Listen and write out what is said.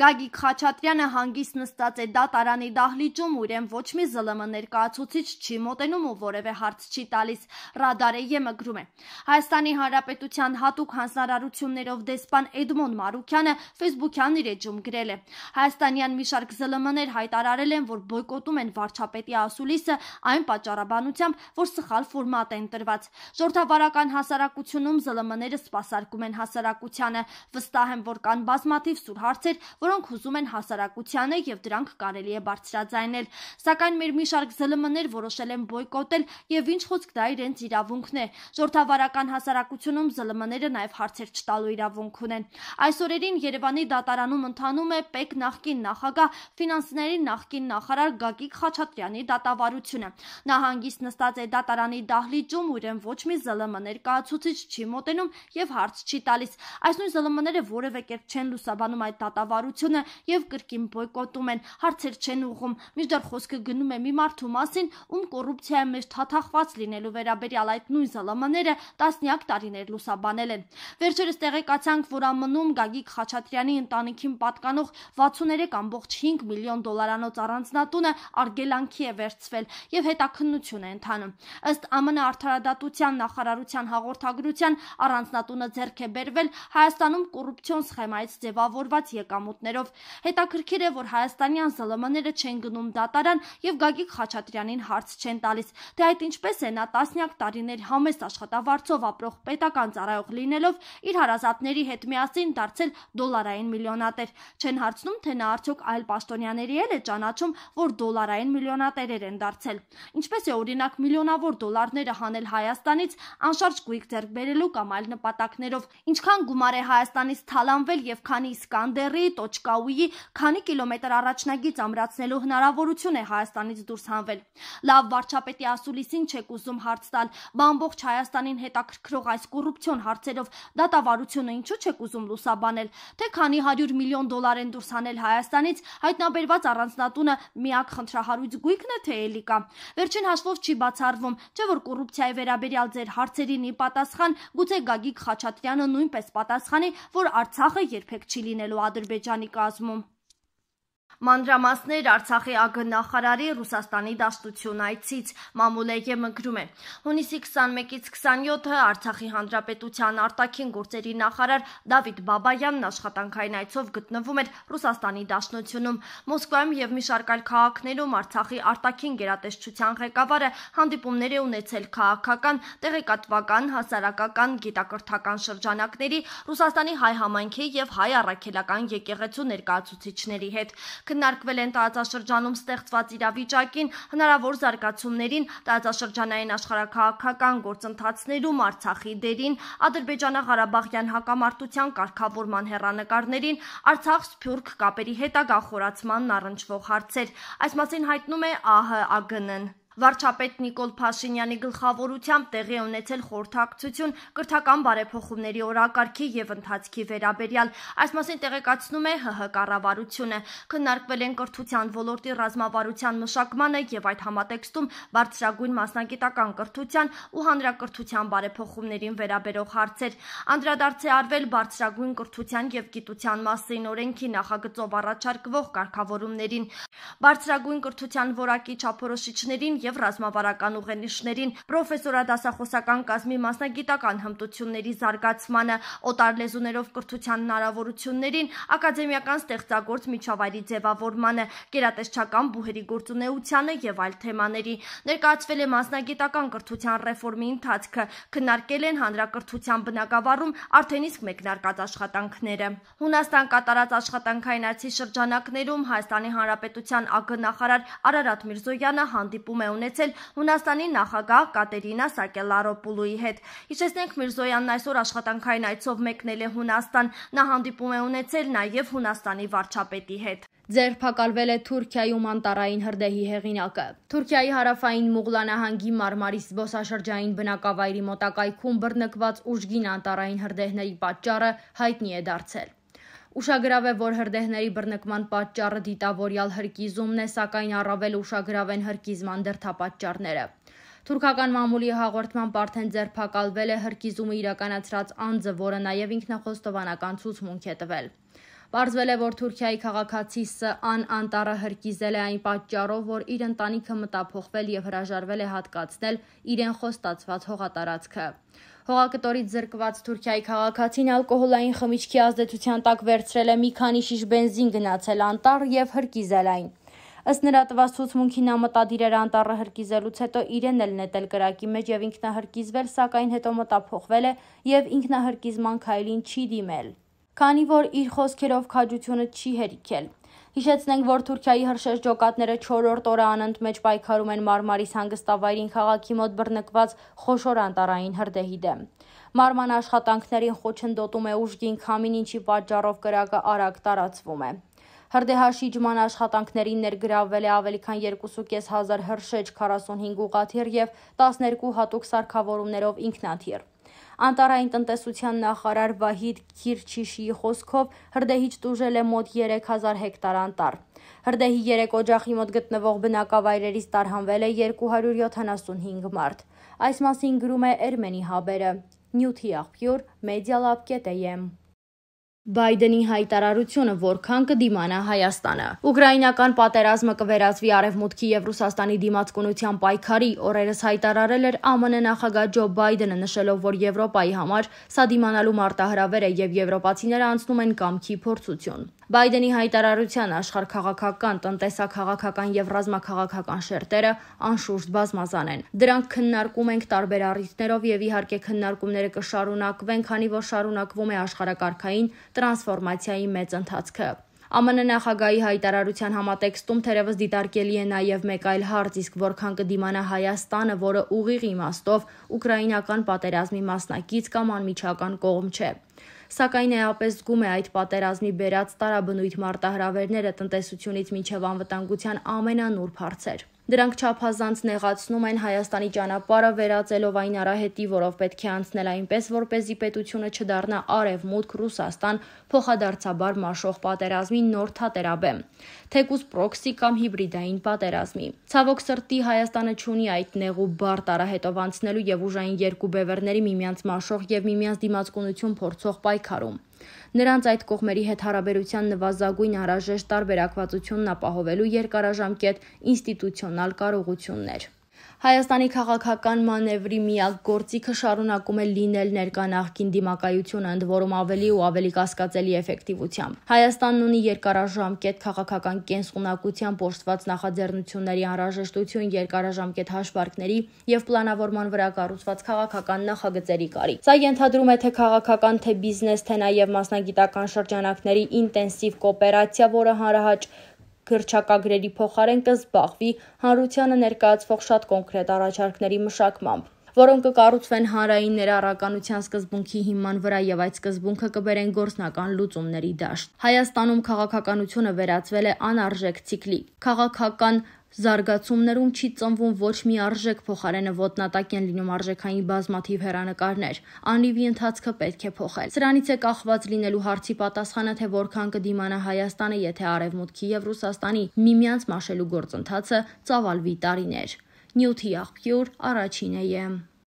Գագիկ Խաչատրյանը հանգիստ նստած է դատարանի դահլիճում, ուրեմն ոչ մի ԶԼՄ ներկայացուցիչ չի մոտենում ու որևէ հարց չի տալիս։ Ռադարեյը մգրում է։ Հայաստանի Հանրապետության հատուկ հանձնարարություններով դեսպան Էդմոն Մարուկյանը Facebook-յան իր էջում գրել է. Հայաստանյան մի շարք ԶԼՄ-ներ հայտարարել են, որ բոյկոտում են վարչապետի ասուլիսը այն պատճառաբանությամբ, որ սխալ ֆորմատ են տրված։ Ժողովրդավարական հասարակությունում ԶԼՄ-ները սպասարկում են հասարակությանը, վստահ են, որ կան բազմաթիվ սուր հարցեր, որոնք ուզում են հասարակությանը եւ դրանք կարելի է բարձրաձայնել։ Սակայն մեր մի շարք ԶԼՄ-ներ որոշել են բոյկոտել եւ ինչ խոսք դա իրենց իրավունքն է։ Ժողովրդավարական հասարակությունում ԶԼՄ-ները նաեւ հարցեր չտալու իրավունք ունեն։ Այս օրերին Երևանի դատարանում ընթանում է ՊԵԿ նախկին նախագահ ֆինանսների նախկին նախարար Գագիկ Խաչատրյանի դատավարությունը։ Նա հանգիստ նստած է դատարանի դահլիճում, ուրեմն ոչ մի ԶԼՄ-ներ կայացուցիչ չի մոտենում եւ հարց չի տալիս։ Այս նույն ԶԼՄ-ները որևէ կերպ չեն լուսաբանում այդ դատավարությունը կառավարությունը եւ կրկին բոյկոտում են, հարցեր չեն ուղում։ Միջդեռ խոսքը գնում է մի մարդու մասին, ում կոռուպցիայի մեջ թաթախված լինելու վերաբերյալ այդ նույն զալամաները տասնյակ տարիներ լուսաբանել են։ Վերջերս տեղեկացանք, որ ԱՄՆ-ում Գագիկ Խաչատրյանի ընտանիքին պատկանող 63.5 միլիոն դոլարանոց առանձնատունը արգելանքի է վերցվել եւ հետաքննություն է ընթանում։ Ըստ ԱՄՆ արդարադատության նախարարության հաղորդագրության առանձնատունը ձեռք է բերվել Հայաստանում կոռուպցիոն սխեմայից ձևավորված եկամուտ ոլորտներով։ Հետաքրքիր է, որ հայաստանյան ԶԼՄ-ները չեն գնում դատարան եւ Գագիկ Խաչատրյանին հարց չեն տալիս, թե այդ ինչպես է նա տասնյակ տարիներ համես աշխատավարձով ապրող պետական ծառայող լինելով իր հարազատների հետ միասին դարձել դոլարային միլիոնատեր։ Չեն հարցնում, թե նա արդյոք այլ պաշտոնյաների էլ է ճանաչում, որ դոլարային միլիոնատերեր են դարձել։ Ինչպես է օրինակ միլիոնավոր դոլարները հանել Հայաստանից անշարժ գույք ձեռք բերելու կամ այլ նպատակներով։ Ինչքան գումար է Հայաստանից թալանվել եւ քանի Իսկանդերի, Կոչկաուի քանի կիլոմետր առաջնագից ամրացնելու հնարավորություն է Հայաստանից դուրս հանվել։ Լավ վարչապետի ասուլիսին չեք ուզում հարց տալ, բամբողջ Հայաստանին հետաքրքրող այս կոռուպցիոն հարցերով դատավարությունը ինչու չեք ուզում լուսաբանել, թե քանի 100 միլիոն դոլար են դուրս հանել Հայաստանից, հայտնաբերված առանձնատունը միակ խնդրահարույց գույքն է թե էլի կա։ Վերջին հաշվով չի բացառվում, չէ որ կոռուպցիայի վերաբերյալ ձեր հարցերին ի պատասխան գուցե Գագիկ Խաչատրյանը նույնպես պատասխանի, որ Արցախը երբեք չի լինելու Ադրբեջանի բաժանի կազմում։ Մանրամասներ Արցախի ԱԳ-նախարարի Ռուսաստանի դաշտություն այցից մամուլեյը մգրում է։ Հունիսի 21-ից 27-ը Արցախի Հանրապետության արտաքին գործերի նախարար Դավիթ Բաբայանն աշխատանքային այցով գտնվում էր Ռուսաստանի դաշնությունում։ Մոսկվայում եւ մի շարք այլ քաղաքներում Արցախի արտաքին գերատեսչության ղեկավարը հանդիպումներ է ունեցել քաղաքական, տեղեկատվական, հասարակական, գիտակրթական շրջանակների, Ռուսաստանի հայ համայնքի եւ հայ առաքելական եկեղեցու ներկայացուցիչների հետ քննարկվել են տարածաշրջանում ստեղծված իրավիճակին, հնարավոր զարգացումներին, տարածաշրջանային աշխարհակաղակական գործընթացներում Արցախի դերին, Ադրբեջանա-Ղարաբաղյան հակամարտության կարգավորման հերանեկարներին, Արցախ-Սփյուռք կապերի հետագա խորացմանն առնչվող հարցեր։ Այս մասին հայտնում է ԱՀ ԱԳՆ-ն։ Վարչապետ Նիկոլ Փաշինյանի գլխավորությամբ տեղի ունեցել խորհրդակցություն կրթական բարեփոխումների օրակարգի եւ ընթացքի վերաբերյալ։ Այս մասին տեղեկացնում է ՀՀ կառավարությունը։ Քննարկվել են կրթության ոլորտի ռազմավարության մշակմանը եւ այդ համատեքստում բարձրագույն մասնագիտական կրթության ու հանրակրթության բարեփոխումներին վերաբերող հարցեր։ Անդրադարձ է արվել բարձրագույն կրթության եւ գիտության մասին օրենքի նախագծով առաջարկվող կարգավորումներին։ Բարձրագույն կրթության որակի չափորոշիչներին եւ ռազմավարական ուղենիշներին, պրոֆեսորադասախոսական կազմի մասնագիտական հմտությունների զարգացմանը, օտար լեզուներով կրթության հնարավորություններին, ակադեմիական ստեղծագործ միջավայրի ձևավորմանը, գերատեսչական բուհերի գործունեությանը եւ այլ թեմաների։ Ներկայացվել է մասնագիտական կրթության ռեֆորմի ընթացքը, քննարկել են հանրակրթության բնակավարում արդեն իսկ մեկնարկած աշխատանքները։ Հունաստան կատարած աշխատանքային այցի շրջանակներում Հայաստանի Հանրապետության ԱԳ նախարար Արարատ Միրզոյանը հանդիպում է ունեցել Հունաստանի նախագահ Կատերինա Սակելարոպուլուի հետ։ Հիշեցնենք Միրզոյանն այսօր աշխատանքային այցով մեկնել է Հունաստան, նա հանդիպում է ունեցել նաև Հունաստանի վարչապետի հետ ձերբակալվել է Թուրքիայում անտարային հրդեհի հեղինակը։ Թուրքիայի հարավային Մուղլանահանգի Մարմարիս զբոսաշրջային բնակավայրի մոտակայքում բռնկված ուժգին անտարային հրդեհների պատճառը հայտնի է դարձել։ Ուշագրավ է, որ հրդեհների բռնկման պատճառը դիտավորյալ հրկիզումն է, սակայն առավել ուշագրավ են հրկիզման դրդապատճառները։ Թուրքական մամուլի հաղորդմամբ արդեն ձերբակալվել է հրկիզումը իրականացրած անձը, որը նաև ինքնախոստովանական ցուցմունք է տվել։ Պարզվել է, որ Թուրքիայի քաղաքացի Ս.Ան անտառը հրկիզել է այն պատճառով, որ իր ընտանիքը մտափոխվել եւ հրաժարվել է հատկացնել իրեն խոստացված հողատարածքը։ Հողակտորից զրկված Թուրքիայի քաղաքացին ալկոհոլային խմիչքի ազդեցության տակ վերցրել է մի քանի շիշ բենզին գնացել անտառ եւ հրկիզել այն։ Ըստ նրա տված ցուցմունքին ամտադիր էր անտառը հրկիզելուց հետո իրեն էլ նետել կրակի մեջ եւ ինքնահրկիզվել, սակայն հետո մտափոխվել է եւ ինքնահրկիզման քայլին չի դիմել քանի որ իր խոսքերով քաջությունը չի հերիքել։ Հիշեցնենք, որ Թուրքիայի հրշեջ ջոկատները 4-րդ օրը անընդ մեջ պայքարում են Մարմարիս հանգստավայրին քաղաքի մոտ բռնկված խոշոր անտարային հրդեհի դեմ։ Մարման աշխատանքներին խոչընդոտում է ուժգին քամին, ինչի պատճառով կրակը արագ տարածվում է։ Հրդեհաշիջման աշխատանքներին ներգրավվել է ավելի քան 2.5 հազար հրշեջ 45 ուղաթիռ եւ 12 հատուկ սարքավորումներով ինքնաթիռ։ Անտարային տնտեսության նախարար Վահիդ Քիրչիշիի խոսքով հրդեհիչ տուժել է մոտ 3000 հեկտար անտառ։ Հրդեհի 3 օջախի մոտ գտնվող բնակավայրերից տարհանվել է 275 մարդ։ Այս մասին գրում է Ermeni Haber-ը։ Նյութի աղբյուր media.am Բայդենի հայտարարությունը որքան կդիմանա Հայաստանը։ Ուկրաինական պատերազմը կվերածվի Արևմուտքի եւ Ռուսաստանի դիմացկունության պայքարի, օրերս հայտարարել էր ԱՄՆ նախագահ Ջո Բայդենը, նշելով, որ Եվրոպայի համար սա դիմանալու մարտահրավեր է եւ եվրոպացիները անցնում են կամքի փորձություն։ Բայդենի հայտարարության աշխարհքաղաքական, տնտեսաքաղաքական եւ ռազմաքաղաքական շերտերը անշուշտ բազմազան են։ Դրանք քննարկում ենք տարբեր առիթներով եւ իհարկե քննարկումները կշարունակվեն, քանի որ շարունակվում է աշխարհակարգային տրանսֆորմացիայի մեծ ընթացքը։ ԱՄՆ նախագահի հայտարարության համատեքստում թերևս դիտարկելի է նաև մեկ այլ հարց, իսկ որքան կդիմանա Հայաստանը, որը ուղիղ իմաստով ուկրաինական պատերազմի մասնակից կամ անմիջական կողմ չէ։ Սակայն էապես զգում է այդ պատերազմի բերած տարաբնույթ մարտահրավերները տնտեսությունից մինչև անվտանգության ամենանուրբ հարցեր։ Դրանք չափազանց նեղացնում են Հայաստանի ճանապարհը վերածելով այն արահետի, որով պետք է անցնել այնպես, որ เป զի պետությունը չդառնա արևմուտք Ռուսաստան փոխադարձաբար մաշող պատերազմի նոր թատերաբեմ, թեկուզ պրոքսի կամ հիբրիդային պատերազմի։ Ցավոք սրտի Հայաստանը ճունի այդ նեղու բարդ արահետով անցնելու եւ ուժային երկու բևեռների միմյանց մաշող եւ միմյանց դիմացկունություն փորձող պայքարում։ Նրանց այդ կողմերի հետ հարաբերության նվազագույն անհրաժեշտ տարբերակվածությունն ապահովելու երկարաժամկետ ինստիտուցիոնալ կարողություններ։ Հայաստանի քաղաքական մանևրի միակ գործիքը շարունակում է լինել ներկա նախկին դիմակայությունը, ընդ որում ավելի ու ավելի կասկածելի էֆեկտիվությամբ։ Հայաստանն ունի երկարաժամկետ քաղաքական կենսունակությամբ ողջված նախաձեռնությունների անհրաժեշտություն երկարաժամկետ հաշվարկների եւ պլանավորման վրա կառուցված քաղաքական նախագծերի կարիք։ Սա ենթադրում է թե քաղաքական, թե բիզնես, թե նաեւ մասնագիտական շրջանակների ինտենսիվ կոոպերացիա, որը հանրահաճ Գրչակագրերի փոխարեն կզբաղվի հանրությանը ներկայացվող շատ կոնկրետ առաջարկների մշակմամբ որոնք կկառուցվեն հանրային ներառականության սկզբունքի հիման վրա եւ այդ սկզբունքը կբերեն գործնական լուծումների դաշտ։ Հայաստանում քաղաքականությունը վերածվել է անարժեք ցիկլի։ Քաղաքական Զարգացումներում չի ծնվում ոչ մի արժեք փոխարենը ոտնատակ են լինում արժեքային բազմաթիվ հերանեկարներ։ Անիվի ընթացքը պետք է փոխել։ Սրանից է կախված լինելու հարցի պատասխանը, թե որքան կդիմանա Հայաստանը, եթե Արևմուտքի եւ Ռուսաստանի միմյանց մաշելու գործընթացը ծավալվի տարիներ։ Նյութի աղբյուր առաջինը եմ։